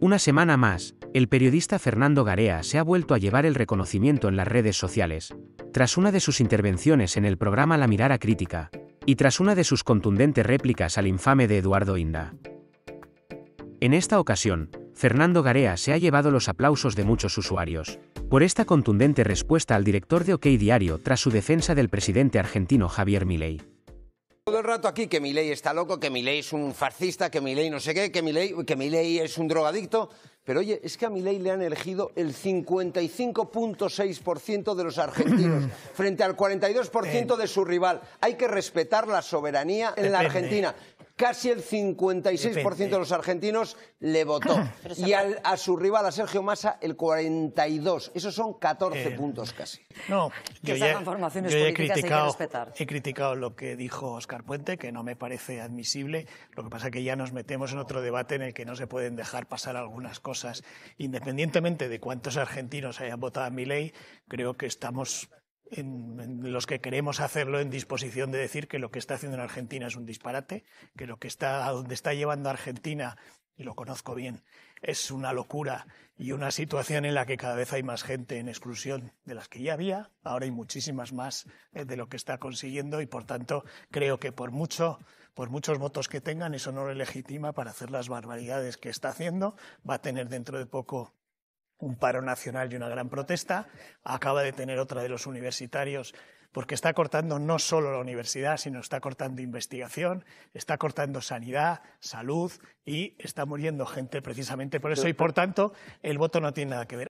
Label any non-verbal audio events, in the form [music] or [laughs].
Una semana más, el periodista Fernando Garea se ha vuelto a llevar el reconocimiento en las redes sociales, tras una de sus intervenciones en el programa La Mirada Crítica, y tras una de sus contundentes réplicas al infame de Eduardo Inda. En esta ocasión, Fernando Garea se ha llevado los aplausos de muchos usuarios, por esta contundente respuesta al director de OK Diario tras su defensa del presidente argentino Javier Milei el rato aquí que mi ley está loco, que mi ley es un fascista, que mi ley no sé qué, que mi ley, que es un drogadicto. Pero oye, es que a mi ley le han elegido el 55.6% de los argentinos [laughs] frente al 42% de su rival. Hay que respetar la soberanía en la Argentina casi el 56% de los argentinos le votó. [laughs] Y a su rival, a Sergio Massa, el 42%. Esos son 14 eh, puntos casi. No, yo ya, hay he, criticado, he criticado lo que dijo Oscar Puente, que no me parece admisible. Lo que pasa es que ya nos metemos en otro debate en el que no se pueden dejar pasar algunas cosas. Independientemente de cuántos argentinos hayan votado a mi ley, creo que estamos en, los que queremos hacerlo en disposición de decir que lo que está haciendo en Argentina es un disparate, que lo que está, donde está llevando a Argentina, y lo conozco bien, es una locura y una situación en la que cada vez hay más gente en exclusión de las que ya había, ahora hay muchísimas más eh, de lo que está consiguiendo y por tanto creo que por mucho por muchos votos que tengan eso no le legitima para hacer las barbaridades que está haciendo, va a tener dentro de poco un paro nacional y una gran protesta. Acaba de tener otra de los universitarios porque está cortando no solo la universidad, sino está cortando investigación, está cortando sanidad, salud y está muriendo gente precisamente por eso y por tanto el voto no tiene nada que ver.